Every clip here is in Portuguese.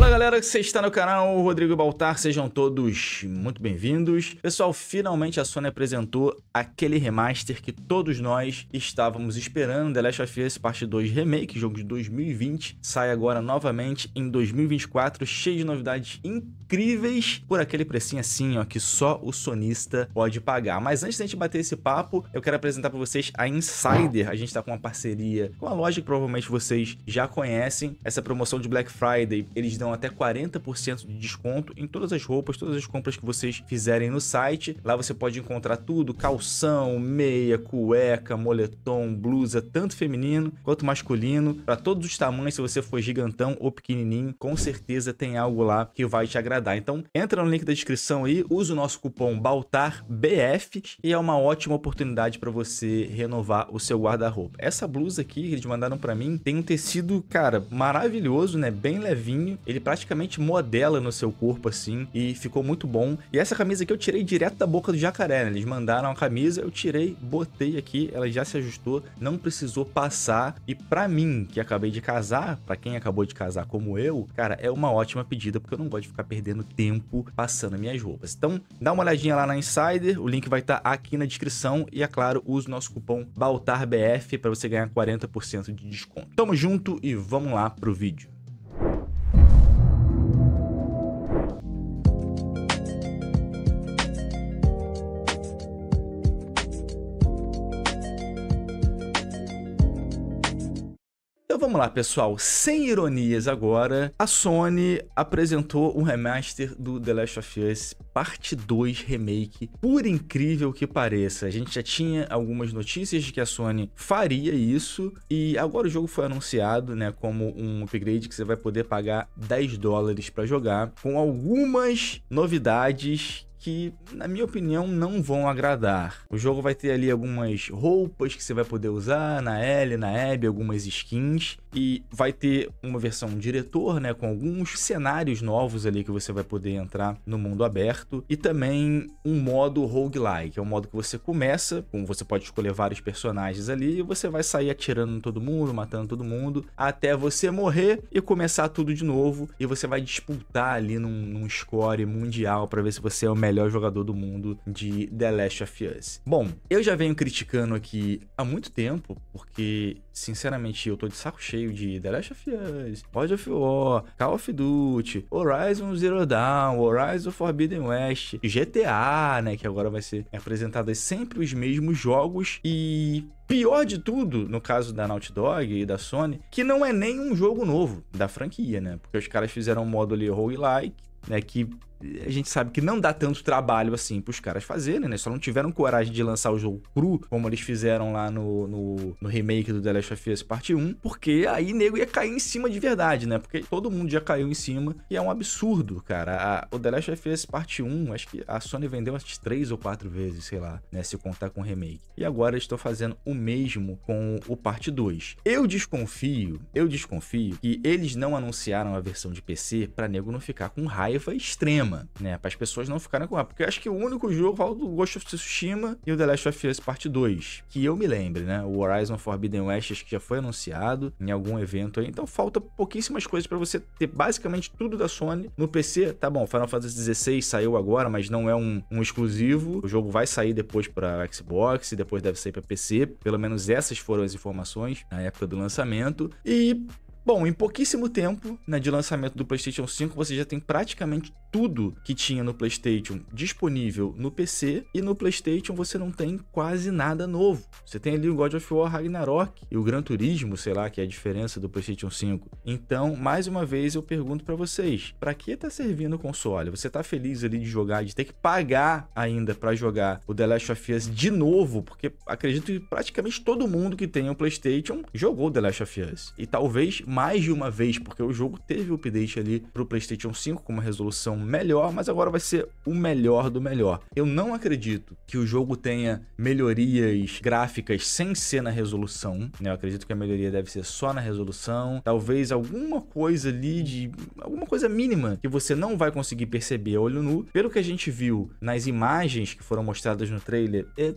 Fala galera, você está no canal Rodrigo Baltar, sejam todos muito bem-vindos. Pessoal, finalmente a Sony apresentou aquele remaster que todos nós estávamos esperando, The Last of Us Parte 2 Remake, jogo de 2020, sai agora novamente em 2024, cheio de novidades incríveis, por aquele precinho assim, ó, que só o sonista pode pagar. Mas antes da gente bater esse papo, eu quero apresentar para vocês a Insider. A gente está com uma parceria com a loja que provavelmente vocês já conhecem. Essa promoção de Black Friday, eles dão até 40% de desconto em todas as roupas, todas as compras que vocês fizerem no site. Lá você pode encontrar tudo: calção, meia, cueca, moletom, blusa, tanto feminino quanto masculino, para todos os tamanhos. Se você for gigantão ou pequenininho, com certeza tem algo lá que vai te agradar. Então, entra no link da descrição aí, usa o nosso cupom BALTARBF e é uma ótima oportunidade para você renovar o seu guarda-roupa. Essa blusa aqui que eles mandaram para mim tem um tecido, cara, maravilhoso, né? Bem levinho. Ele ele praticamente modela no seu corpo assim e ficou muito bom. E essa camisa aqui eu tirei direto da boca do jacaré, né? Eles mandaram a camisa, eu tirei, botei aqui, ela já se ajustou, não precisou passar. E para mim, que acabei de casar, para quem acabou de casar como eu, cara, é uma ótima pedida porque eu não gosto de ficar perdendo tempo passando minhas roupas. Então, dá uma olhadinha lá na Insider, o link vai estar tá aqui na descrição e é claro, use o nosso cupom BALTARBF para você ganhar 40% de desconto. Tamo junto e vamos lá pro vídeo. Então vamos lá, pessoal. Sem ironias agora, a Sony apresentou um remaster do The Last of Us Parte 2 Remake, por incrível que pareça. A gente já tinha algumas notícias de que a Sony faria isso e agora o jogo foi anunciado, né, como um upgrade que você vai poder pagar 10 dólares para jogar, com algumas novidades que, na minha opinião, não vão agradar. O jogo vai ter ali algumas roupas que você vai poder usar na L, na Hebe, algumas skins. E vai ter uma versão diretor, né? Com alguns cenários novos ali que você vai poder entrar no mundo aberto. E também um modo roguelike. É um modo que você começa, com você pode escolher vários personagens ali, e você vai sair atirando em todo mundo, matando todo mundo, até você morrer e começar tudo de novo. E você vai disputar ali num, num score mundial para ver se você é o melhor melhor jogador do mundo de The Last of Us. Bom, eu já venho criticando aqui há muito tempo, porque, sinceramente, eu tô de saco cheio de The Last of Us, God of War, Call of Duty, Horizon Zero Dawn, Horizon Forbidden West, GTA, né, que agora vai ser apresentado sempre os mesmos jogos e pior de tudo, no caso da Naughty Dog e da Sony, que não é nenhum jogo novo da franquia, né? Porque os caras fizeram um modo ali roguelike, né, que a gente sabe que não dá tanto trabalho assim pros caras fazerem, né? Só não tiveram coragem de lançar o jogo cru, como eles fizeram lá no, no, no remake do The Last of Us Parte 1, porque aí nego ia cair em cima de verdade, né? Porque todo mundo já caiu em cima e é um absurdo, cara. A, o The Last of Us Parte 1, acho que a Sony vendeu umas três ou quatro vezes, sei lá, né? Se contar com o remake. E agora estou fazendo o mesmo com o Parte 2. Eu desconfio, eu desconfio que eles não anunciaram a versão de PC para nego não ficar com raiva extrema problema, né? Para as pessoas não ficarem com raiva. Porque eu acho que o único jogo, fala do Ghost of Tsushima e o The Last of Us Parte 2, que eu me lembre, né? O Horizon Forbidden West acho que já foi anunciado em algum evento aí. Então falta pouquíssimas coisas para você ter basicamente tudo da Sony no PC. Tá bom, Final Fantasy XVI saiu agora, mas não é um, um exclusivo. O jogo vai sair depois para Xbox, e depois deve sair para PC. Pelo menos essas foram as informações na época do lançamento. E Bom, em pouquíssimo tempo né, de lançamento do PlayStation 5, você já tem praticamente tudo que tinha no PlayStation disponível no PC e no PlayStation você não tem quase nada novo. Você tem ali o God of War Ragnarok e o Gran Turismo, sei lá, que é a diferença do PlayStation 5. Então, mais uma vez eu pergunto para vocês, para que tá servindo o console? Você tá feliz ali de jogar, de ter que pagar ainda para jogar o The Last of Us de novo, porque acredito que praticamente todo mundo que tem um PlayStation jogou The Last of Us e talvez mais de uma vez, porque o jogo teve update ali pro PlayStation 5 com uma resolução melhor, mas agora vai ser o melhor do melhor. Eu não acredito que o jogo tenha melhorias gráficas sem ser na resolução, né? Eu acredito que a melhoria deve ser só na resolução, talvez alguma coisa ali de alguma coisa mínima que você não vai conseguir perceber a olho nu. Pelo que a gente viu nas imagens que foram mostradas no trailer, é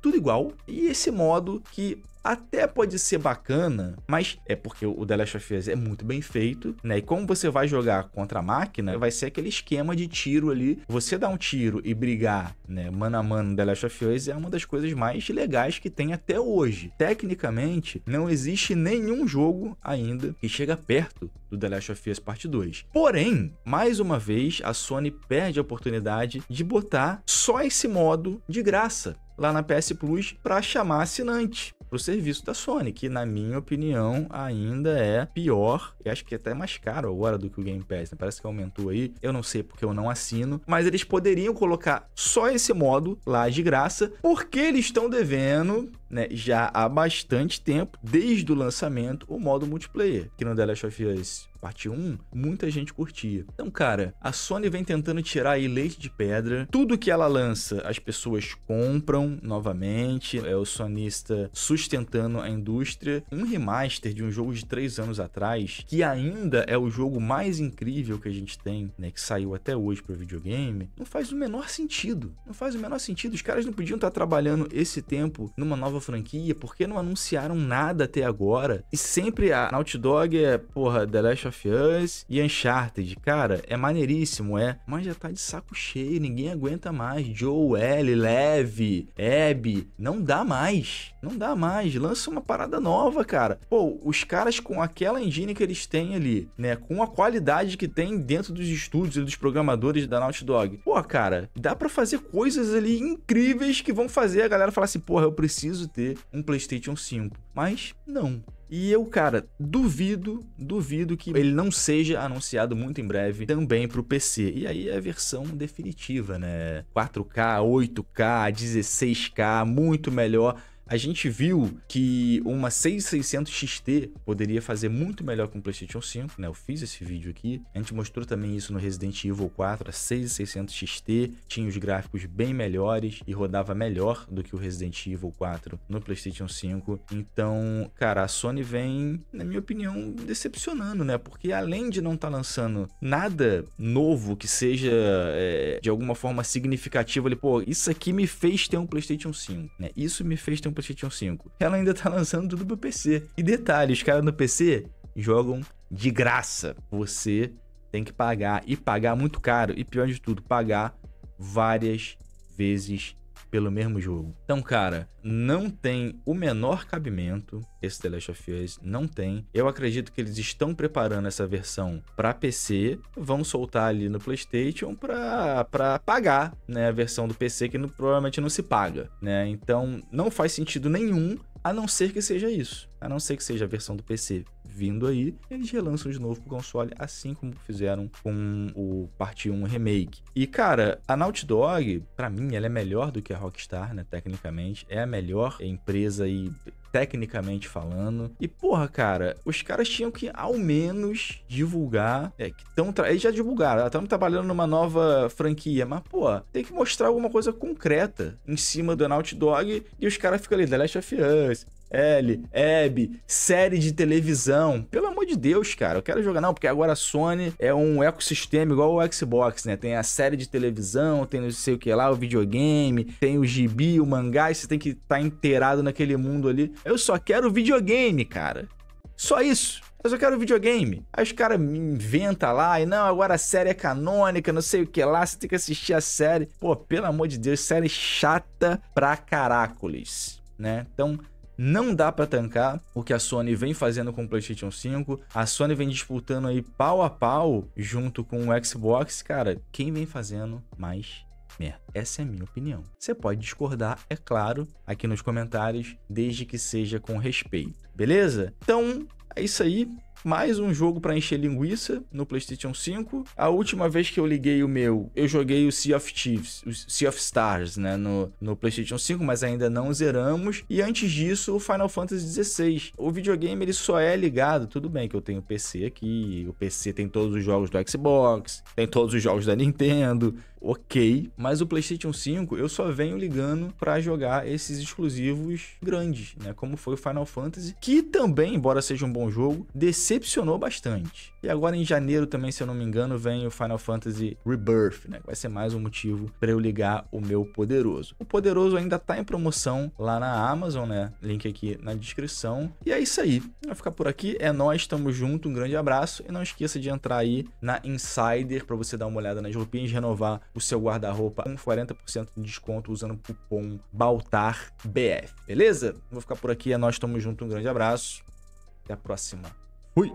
tudo igual. E esse modo que até pode ser bacana, mas é porque o The Last of Us é muito bem feito, né? E como você vai jogar contra a máquina, vai ser aquele esquema de tiro ali. Você dar um tiro e brigar, né, mano a mano no The Last of Us é uma das coisas mais legais que tem até hoje. Tecnicamente, não existe nenhum jogo ainda que chega perto do The Last of Us Parte 2. Porém, mais uma vez, a Sony perde a oportunidade de botar só esse modo de graça lá na PS Plus para chamar assinante serviço da Sony, que na minha opinião ainda é pior e acho que até mais caro agora do que o Game Pass, né? parece que aumentou aí, eu não sei porque eu não assino, mas eles poderiam colocar só esse modo lá de graça, porque eles estão devendo né, já há bastante tempo, desde o lançamento, o modo multiplayer, que no The Last of Us parte 1, muita gente curtia. Então, cara, a Sony vem tentando tirar aí leite de pedra. Tudo que ela lança, as pessoas compram novamente. É o sonista sustentando a indústria. Um remaster de um jogo de 3 anos atrás, que ainda é o jogo mais incrível que a gente tem, né, que saiu até hoje para videogame, não faz o menor sentido. Não faz o menor sentido. Os caras não podiam estar trabalhando esse tempo numa nova nova franquia? Por que não anunciaram nada até agora? E sempre a Naughty Dog é, porra, The Last of Us e Uncharted. Cara, é maneiríssimo, é. Mas já tá de saco cheio, ninguém aguenta mais. Joel, Ellie, Leve, Abby, não dá mais. Não dá mais. Lança uma parada nova, cara. Pô, os caras com aquela engine que eles têm ali, né? Com a qualidade que tem dentro dos estúdios e dos programadores da Naughty Dog. Pô, cara, dá para fazer coisas ali incríveis que vão fazer a galera falar assim, porra, eu preciso ter um PlayStation 5. Mas não. E eu, cara, duvido, duvido que ele não seja anunciado muito em breve também para o PC. E aí é a versão definitiva, né? 4K, 8K, 16K, muito melhor. A gente viu que uma 6600 XT poderia fazer muito melhor com o PlayStation 5, né? Eu fiz esse vídeo aqui. A gente mostrou também isso no Resident Evil 4, a 6600 XT tinha os gráficos bem melhores e rodava melhor do que o Resident Evil 4 no PlayStation 5. Então, cara, a Sony vem, na minha opinião, decepcionando, né? Porque além de não estar tá lançando nada novo que seja é, de alguma forma significativo, ele, pô, isso aqui me fez ter um PlayStation 5, né? Isso me fez ter um PlayStation 5. Ela ainda tá lançando tudo pro PC. E detalhe, os caras no PC jogam de graça. Você tem que pagar e pagar muito caro e pior de tudo, pagar várias vezes pelo mesmo jogo. Então, cara, não tem o menor cabimento esse The Last of Us, não tem. Eu acredito que eles estão preparando essa versão para PC, vão soltar ali no PlayStation para pagar, né, a versão do PC que não, provavelmente não se paga, né? Então, não faz sentido nenhum a não ser que seja isso a não ser que seja a versão do PC vindo aí, eles relançam de novo pro console, assim como fizeram com o Parte 1 Remake. E, cara, a Naughty Dog, para mim, ela é melhor do que a Rockstar, né? Tecnicamente, é a melhor empresa e tecnicamente falando. E, porra, cara, os caras tinham que ao menos divulgar. É, que tão tra... Eles já divulgaram, estamos ah, trabalhando numa nova franquia, mas, pô, tem que mostrar alguma coisa concreta em cima do Naughty Dog e os caras ficam ali, The Last of Us, L, Hebe, série de televisão. Pelo amor de Deus, cara, eu quero jogar não, porque agora a Sony é um ecossistema igual o Xbox, né? Tem a série de televisão, tem não sei o que lá, o videogame, tem o gibi, o mangá, e você tem que estar tá inteirado naquele mundo ali. Eu só quero videogame, cara. Só isso. Eu só quero videogame. Aí os caras inventam lá e não, agora a série é canônica, não sei o que lá, você tem que assistir a série. Pô, pelo amor de Deus, série chata pra caracoles, né? Então, não dá para tancar o que a Sony vem fazendo com o PlayStation 5. A Sony vem disputando aí pau a pau junto com o Xbox. Cara, quem vem fazendo mais merda. Essa é a minha opinião. Você pode discordar, é claro, aqui nos comentários, desde que seja com respeito, beleza? Então, é isso aí mais um jogo para encher linguiça no PlayStation 5. A última vez que eu liguei o meu, eu joguei o Sea of Thieves, o Sea of Stars, né, no, no PlayStation 5, mas ainda não zeramos. E antes disso, o Final Fantasy XVI. O videogame ele só é ligado, tudo bem que eu tenho PC aqui, o PC tem todos os jogos do Xbox, tem todos os jogos da Nintendo, ok, mas o PlayStation 5 eu só venho ligando para jogar esses exclusivos grandes, né? Como foi o Final Fantasy, que também, embora seja um bom jogo, decepcionou bastante. E agora em janeiro também, se eu não me engano, vem o Final Fantasy Rebirth, né? Vai ser mais um motivo para eu ligar o meu poderoso. O poderoso ainda tá em promoção lá na Amazon, né? Link aqui na descrição. E é isso aí. Vai ficar por aqui. É nós, estamos junto. Um grande abraço e não esqueça de entrar aí na Insider para você dar uma olhada nas roupinhas, renovar o seu guarda-roupa com 40% de desconto usando o cupom BALTARBF, beleza? Vou ficar por aqui, é nós estamos juntos, um grande abraço, até a próxima, fui!